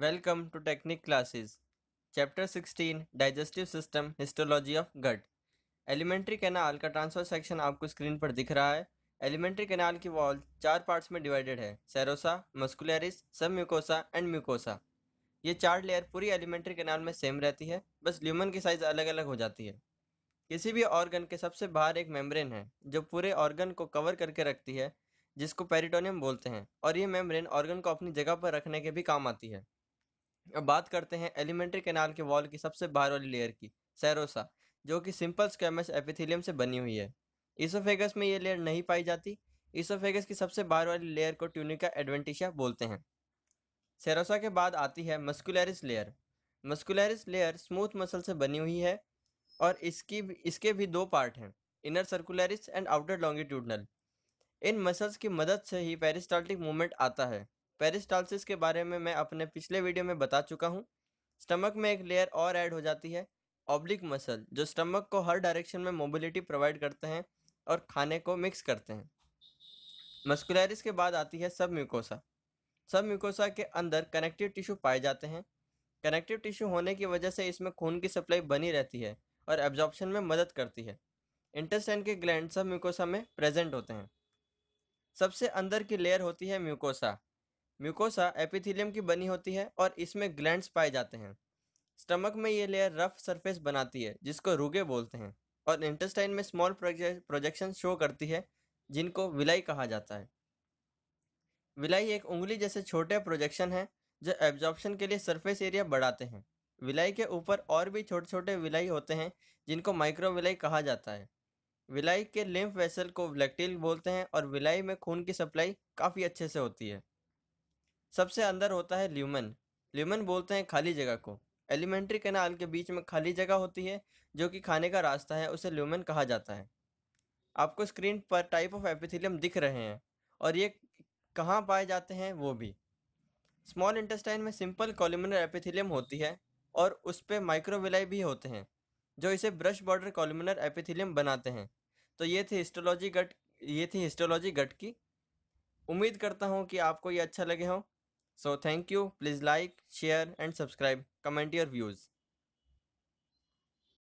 Welcome to technic classes chapter 16 digestive system histology of gut alimentary canal का transfer section आपको screen पर दिख रहा है एलिमेंट्री कैनाल की वॉल चार पार्ट्स में डिवाइडेड है serosa muscularis sub mucosa and mucosa ये चार लेयर पूरी एलिमेंट्री कैनाल में सेम रहती है बस ल्यूमन की साइज़ अलग अलग हो जाती है किसी भी ऑर्गन के सबसे बाहर एक मेम्ब्रेन है जो पूरे ऑर्गन को कवर करके रखती है जिसको पेरिटोनियम बोलते हैं और ये मेम्ब्रेन ऑर्गन को अपनी जगह पर रखने के भी काम आती है अब बात करते हैं एलिमेंट्री कैनाल के वॉल की सबसे बाहर वाली लेयर की सैरोसा जो कि सिंपल स्कैमस एपिथिलियम से बनी हुई है इसोफेगस में ये लेयर नहीं पाई जाती इसोफेगस की सबसे बाहर वाली लेयर को ट्यूनिका एडवेंटिशिया बोलते हैं सेरोसा के बाद आती है muscularis layer muscularis layer smooth muscle से बनी हुई है और इसकी इसके भी दो पार्ट हैं inner circularis and outer longitudinal इन मसल्स की मदद से ही पेरिस्टाल्टिक मूवमेंट आता है पेरिस्टालसिस के बारे में मैं अपने पिछले वीडियो में बता चुका हूँ स्टमक में एक लेयर और ऐड हो जाती है ऑब्लिक मसल जो स्टमक को हर डायरेक्शन में मोबिलिटी प्रोवाइड करते हैं और खाने को मिक्स करते हैं मस्कुलरिस के बाद आती है सब म्यूकोसा सब म्यूकोसा के अंदर कनेक्टिव टिश्यू पाए जाते हैं कनेक्टिव टिश्यू होने की वजह से इसमें खून की सप्लाई बनी रहती है और एब्जॉर्बशन में मदद करती है इंटेस्टाइन के ग्लैंड सब म्यूकोसा में प्रेजेंट होते हैं सबसे अंदर की लेयर होती है म्यूकोसा म्यूकोसा एपिथीलियम की बनी होती है और इसमें ग्लैंड्स पाए जाते हैं स्टमक में ये लेयर रफ सरफेस बनाती है जिसको रूगे बोलते हैं और इंटेस्टाइन में स्मॉल प्रोजेक्शन शो करती है जिनको विलाई कहा जाता है विलाई एक उंगली जैसे छोटे प्रोजेक्शन है जो एब्जॉर्प्शन के लिए सरफेस एरिया बढ़ाते हैं विलाई के ऊपर और भी छोटे छोटे विलाई होते हैं जिनको माइक्रोविलाई कहा जाता है विलाई के लिम्फ वेसल को लैक्टिल बोलते हैं और विलाई में खून की सप्लाई काफ़ी अच्छे से होती है सबसे अंदर होता है ल्यूमन ल्यूमन बोलते हैं खाली जगह को एलिमेंट्री कैनाल के बीच में खाली जगह होती है जो कि खाने का रास्ता है उसे ल्यूमन कहा जाता है आपको स्क्रीन पर टाइप ऑफ एपिथिलियम दिख रहे हैं और ये कहाँ पाए जाते हैं वो भी स्मॉल इंटेस्टाइन में सिंपल कॉलमिनर एपिथिलियम होती है और उस पर माइक्रोविलाई भी होते हैं जो इसे ब्रश बॉर्डर कॉलमिनर एपिथिलियम बनाते हैं तो ये थी हिस्टोलॉजी गट ये थी हिस्टोलॉजी गट की उम्मीद करता हूँ कि आपको ये अच्छा लगे हों So thank you. Please like, share and subscribe. Comment your views.